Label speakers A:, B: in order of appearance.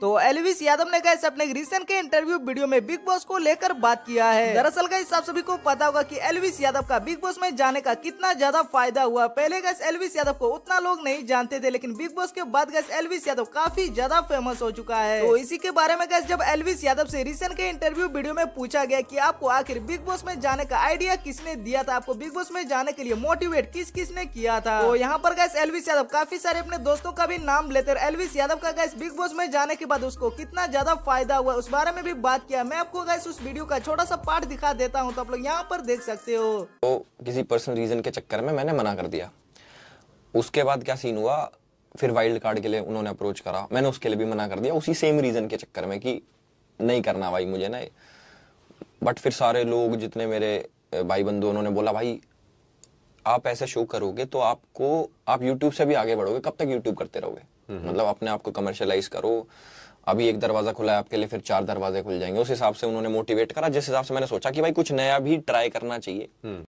A: तो एलविस यादव ने कैसे अपने रिसेंट के इंटरव्यू वीडियो में बिग बॉस को लेकर बात किया है दरअसल का आप सभी को पता होगा कि एलविस यादव का बिग बॉस में जाने का कितना ज्यादा फायदा हुआ पहले गैस एलविस यादव को उतना लोग नहीं जानते थे लेकिन बिग बॉस के बाद गैस एलविस यादव काफी ज्यादा फेमस हो चुका है तो इसी के बारे में गैस जब एलविस यादव ऐसी रिसेंट के इंटरव्यू वीडियो में पूछा गया की आपको आखिर बिग बॉस में जाने का आइडिया किसने दिया था आपको बिग बॉस में जाने के लिए मोटिवेट किस किस ने किया था तो यहाँ पर गैस एलविस यादव काफी सारे अपने दोस्तों का भी नाम लेते एलविस यादव का गैस बिग बॉस में जाने के बाद उसको कितना ज्यादा फायदा हुआ उस बारे में भी बात किया मैं आपको गैस उस वीडियो का छोटा सा पार्ट दिखा देता हूँ तो आप लोग यहाँ पर देख सकते हो
B: तो किसी पर्सनल रीजन के चक्कर में मैंने मना कर दिया उसके बाद क्या सीन हुआ फिर वाइल्ड कार्ड के लिए उन्होंने अप्रोच करा मैंने उसके लिए भी मना कर दिया उसी सेम रीजन के चक्कर में कि नहीं करना भाई मुझे ना बट फिर सारे लोग जितने मेरे भाई बंधु उन्होंने बोला भाई आप ऐसे शो करोगे तो आपको आप यूट्यूब से भी आगे बढ़ोगे कब तक यूट्यूब करते रहोगे हम्म। मतलब अपने आप को कमर्शलाइज करो अभी एक दरवाजा खुला है आपके लिए फिर चार दरवाजे खुल जाएंगे उस हिसाब से उन्होंने मोटिवेट करा जिस हिसाब से मैंने सोचा कि भाई कुछ नया भी ट्राई करना चाहिए हम्म।